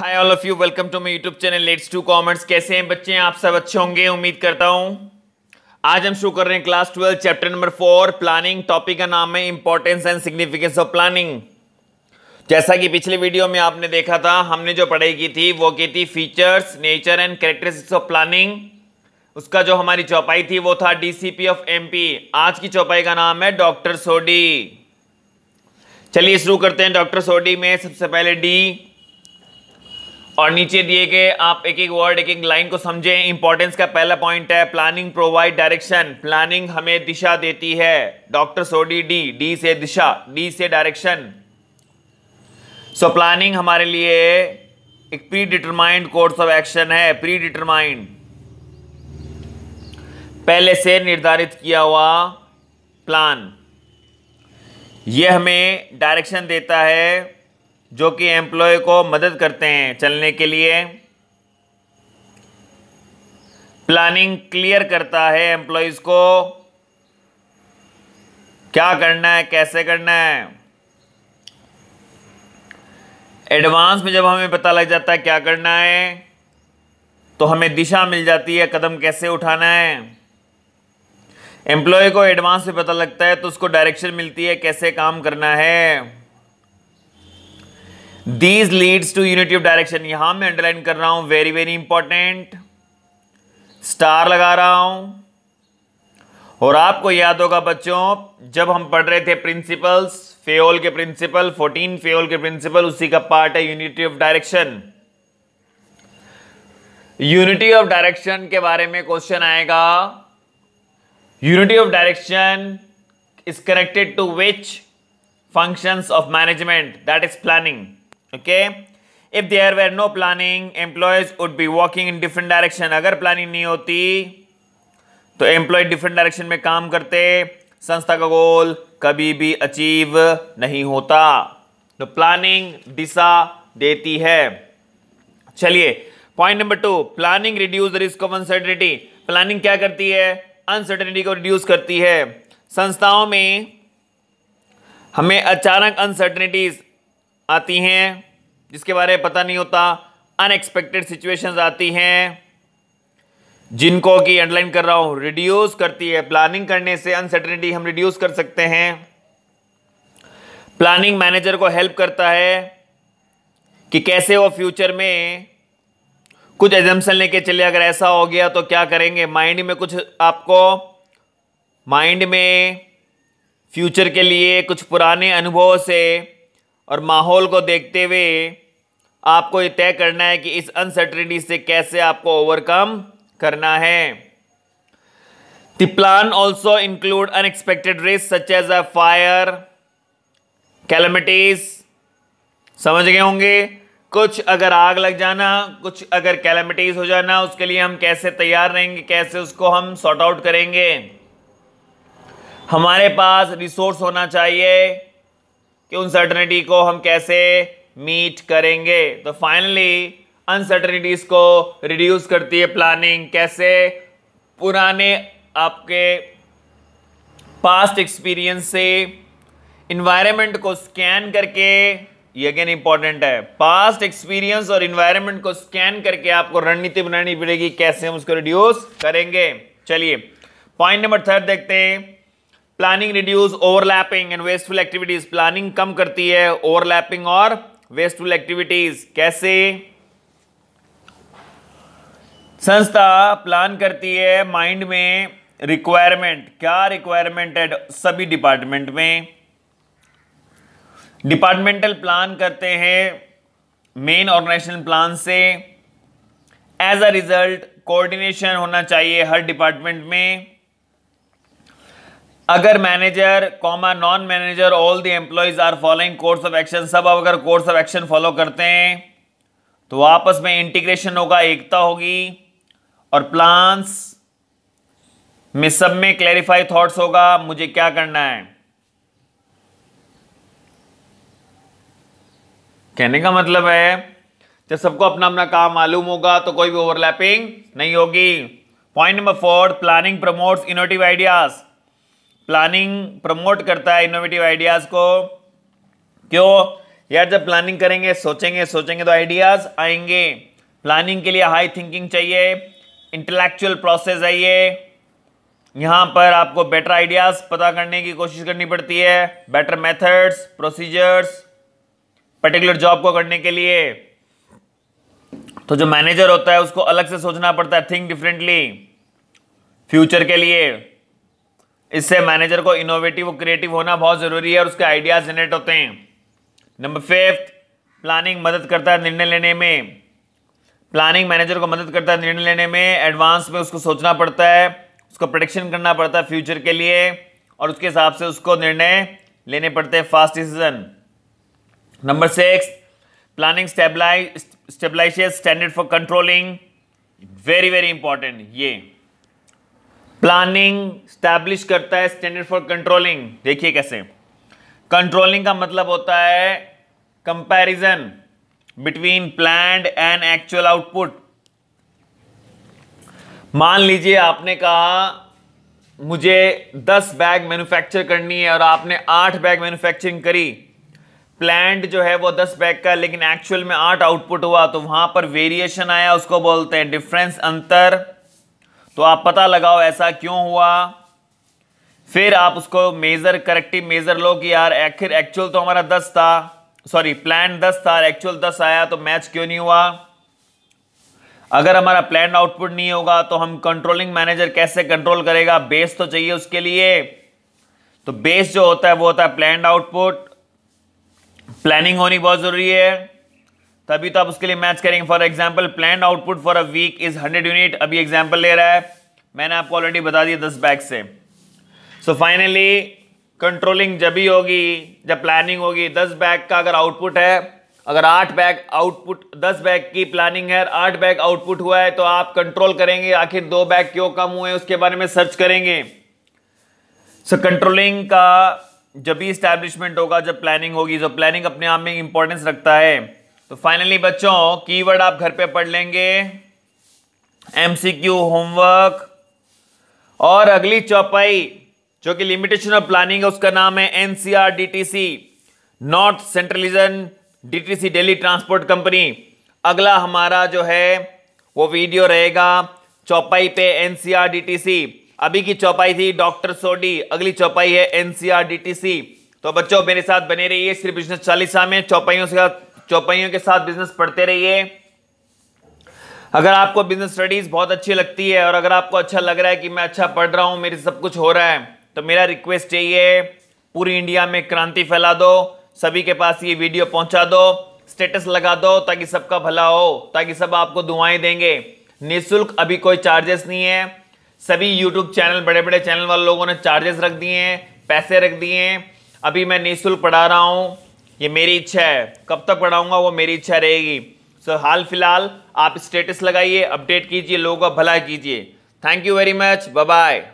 hi all of you welcome to my YouTube channel let's to commerce कैसे हैं बच्चे आप सब अच्छे होंगे उम्मीद करता हूँ आज हम शुरू कर रहे हैं class twelve chapter number four planning topic का नाम है importance and significance of planning जैसा कि पिछले वीडियो में आपने देखा था हमने जो पढ़ाई की थी वो की थी features nature and characteristics of planning उसका जो हमारी चौपाई थी वो था डीसीपी ऑफ एमपी आज की चौपाई का नाम है डॉक्टर सोडी चलिए शुरू करते हैं डॉक्टर सोडी में सबसे पहले डी और नीचे दिए गए आप एक एक वर्ड एक एक लाइन को समझें इंपॉर्टेंस का पहला पॉइंट है प्लानिंग प्रोवाइड डायरेक्शन प्लानिंग हमें दिशा देती है डॉक्टर सोडी डी डी से दिशा डी से डायरेक्शन सो प्लानिंग हमारे लिए एक pre determined course of action है प्री डिटरमाइंड पहले से निर्धारित किया हुआ प्लान यह हमें डायरेक्शन देता है जो कि एम्प्लॉय को मदद करते हैं चलने के लिए प्लानिंग क्लियर करता है एम्प्लॉयज़ को क्या करना है कैसे करना है एडवांस में जब हमें पता लग जाता है क्या करना है तो हमें दिशा मिल जाती है कदम कैसे उठाना है एम्प्लॉय को एडवांस में पता लगता है तो उसको डायरेक्शन मिलती है कैसे काम करना है these leads to unity of direction यहां मैं अंडरलाइन कर रहा हूं वेरी वेरी इंपॉर्टेंट स्टार लगा रहा हूं और आपको याद होगा बच्चों जब हम पढ़ रहे थे प्रिंसिपल्स फेओल के प्रिंसिपल 14 फेओल के प्रिंसिपल उसी का पार्ट है unity of direction unity of direction के बारे में क्वेश्चन आएगा unity of direction is connected to which functions of management that is planning okay if there were no planning employees would be walking in different direction अगर प्लानिंग नहीं होती तो employ different direction में काम करते संस्था का गोल कभी भी अचीव नहीं होता तो प्लानिंग दिशा देती है चलिए point number two planning reduce the risk of uncertainty planning क्या करती है अनसर्टेनिटी को रिड्यूस करती है संस्थाओं में हमें अचानक अनसर्टेनिटीज आती हैं जिसके बारे में पता नहीं होता अनएक्सपेक्टेड सिचुएशंस आती हैं जिनको कि अंडरलाइन कर रहा हूं रिड्यूस करती है प्लानिंग करने से अनसर्टेनिटी हम रिड्यूस कर सकते हैं प्लानिंग मैनेजर को हेल्प करता है कि कैसे वो फ्यूचर में कुछ एग्जाम्सन लेके चले अगर ऐसा हो गया तो क्या करेंगे माइंड में कुछ आपको माइंड में फ्यूचर के लिए कुछ पुराने अनुभवों से और माहौल को देखते हुए आपको ये तय करना है कि इस अनसर्टनिटी से कैसे आपको ओवरकम करना है the plan also include unexpected risk such as a fire calamities समझ गए होंगे कुछ अगर आग लग जाना कुछ अगर कैलमिटीज हो जाना उसके लिए हम कैसे तैयार रहेंगे कैसे उसको हम सॉर्ट आउट करेंगे हमारे पास रिसोर्स होना चाहिए कि अनसर्टनिटी को हम कैसे मीट करेंगे तो फाइनली अनसर्टनिटीज को रिड्यूस करती है प्लानिंग कैसे पुराने आपके पास्ट एक्सपीरियंस से इन्वायरमेंट को स्कैन करके ये अगेन इंपॉर्टेंट है पास्ट एक्सपीरियंस और इन्वायरमेंट को स्कैन करके आपको रणनीति बनानी पड़ेगी कैसे हम उसको रिड्यूस करेंगे चलिए पॉइंट नंबर थर्ड देखते हैं planning reduce overlapping and wasteful activities planning कम करती है ओवरलैपिंग और वेस्टफुल एक्टिविटीज कैसे संस्था प्लान करती है माइंड में रिक्वायरमेंट क्या रिक्वायरमेंट है सभी डिपार्टमेंट में डिपार्टमेंटल प्लान करते हैं मेन ऑर्गेनाइजेशन प्लान से एज अ रिजल्ट कोऑर्डिनेशन होना चाहिए हर डिपार्टमेंट में अगर manager comma non manager all the employees are following course of action सब अगर कोर्स ऑफ एक्शन फॉलो करते हैं तो आपस में इंटीग्रेशन होगा एकता होगी और प्लान्स में सब में क्लैरिफाई थॉट्स होगा मुझे क्या करना है कहने का मतलब है जब सबको अपना अपना काम मालूम होगा तो कोई भी ओवरलैपिंग नहीं होगी point number four planning promotes innovative ideas planning promote करता है इनोवेटिव आइडियाज़ को क्यों यार जब प्लानिंग करेंगे सोचेंगे सोचेंगे तो आइडियाज़ आएंगे प्लानिंग के लिए हाई थिंकिंग चाहिए इंटेलेक्चुअल प्रोसेस है ये यहाँ पर आपको बेटर आइडियाज़ पता करने की कोशिश करनी पड़ती है better methods procedures particular job को करने के लिए तो जो मैनेजर होता है उसको अलग से सोचना पड़ता है थिंक डिफरेंटली फ्यूचर के लिए इससे मैनेजर को इनोवेटिव और क्रिएटिव होना बहुत ज़रूरी है और उसके आइडियाज़ जनरेट होते हैं नंबर फिफ्थ प्लानिंग मदद करता है निर्णय लेने में प्लानिंग मैनेजर को मदद करता है निर्णय लेने में एडवांस में उसको सोचना पड़ता है उसको प्रोडिक्शन करना पड़ता है फ्यूचर के लिए और उसके हिसाब से उसको निर्णय लेने पड़ते हैं fast decision number six planning stabilize stabilizes standard for controlling very very important ये प्लानिंग स्टैब्लिश करता है स्टैंडर्ड फॉर कंट्रोलिंग देखिए कैसे कंट्रोलिंग का मतलब होता है comparison between plan and actual output मान लीजिए आपने कहा मुझे 10 बैग मैन्युफैक्चर करनी है और आपने 8 बैग मैन्युफैक्चरिंग करी प्लांट जो है वो 10 बैग का लेकिन एक्चुअल में 8 आउटपुट हुआ तो वहां पर वेरिएशन आया उसको बोलते हैं डिफरेंस अंतर तो आप पता लगाओ ऐसा क्यों हुआ फिर आप उसको मेज़र करेक्टिव मेज़र लो कि यार आखिर एक्चुअल तो हमारा दस था सॉरी प्लान दस था एक्चुअल दस आया तो मैच क्यों नहीं हुआ अगर हमारा प्लान आउटपुट नहीं होगा तो हम कंट्रोलिंग मैनेजर कैसे कंट्रोल करेगा बेस तो चाहिए उसके लिए तो बेस जो होता है वो होता है प्लान आउटपुट प्लानिंग होनी बहुत ज़रूरी है तभी तो आप उसके लिए मैच करेंगे for example plan output for a week is hundred unit अभी एग्जाम्पल ले रहा है मैंने आपको ऑलरेडी बता दिया दस बैग से सो फाइनली कंट्रोलिंग जब ही होगी जब प्लानिंग होगी दस बैग का अगर आउटपुट है अगर आठ बैग आउटपुट दस बैग की प्लानिंग है आठ बैग आउटपुट हुआ है तो आप कंट्रोल करेंगे आखिर दो बैग क्यों कम हुए उसके बारे में सर्च करेंगे सो so, कंट्रोलिंग का जब भी इस्टेब्लिशमेंट होगा जब प्लानिंग होगी जो तो प्लानिंग अपने आप में इंपॉर्टेंस रखता है तो फाइनली बच्चों कीवर्ड आप घर पे पढ़ लेंगे एमसीक्यू होमवर्क और अगली चौपाई जो कि लिमिटेशन ऑफ प्लानिंग है उसका नाम है एनसीआर डीटीसी नॉर्थ सेंट्रलिजन डीटीसी दिल्ली ट्रांसपोर्ट कंपनी अगला हमारा जो है वो वीडियो रहेगा चौपाई पे एनसीआर डीटीसी अभी की चौपाई थी डॉक्टर सोडी अगली चौपाई है एनसीआर डीटीसी तो बच्चों मेरे साथ बने रहिए श्री बिजनेस चालीसा में चौपाइयों से चौपाइयों के साथ बिजनेस पढ़ते रहिए अगर आपको बिजनेस स्टडीज़ बहुत अच्छी लगती है और अगर आपको अच्छा लग रहा है कि मैं अच्छा पढ़ रहा हूँ मेरे सब कुछ हो रहा है तो मेरा रिक्वेस्ट यही पूरी इंडिया में क्रांति फैला दो सभी के पास ये वीडियो पहुँचा दो स्टेटस लगा दो ताकि सबका भला हो ताकि सब आपको दुआएं देंगे निःशुल्क अभी कोई चार्जेस नहीं है सभी यूट्यूब चैनल बड़े बड़े चैनल वाले लोगों ने चार्जेस रख दिए हैं पैसे रख दिए हैं अभी मैं निःशुल्क पढ़ा रहा हूँ ये मेरी इच्छा है कब तक पढ़ाऊंगा वो मेरी इच्छा रहेगी सो so, हाल फिलहाल आप स्टेटस लगाइए अपडेट कीजिए लोगों का भला कीजिए thank you very much bye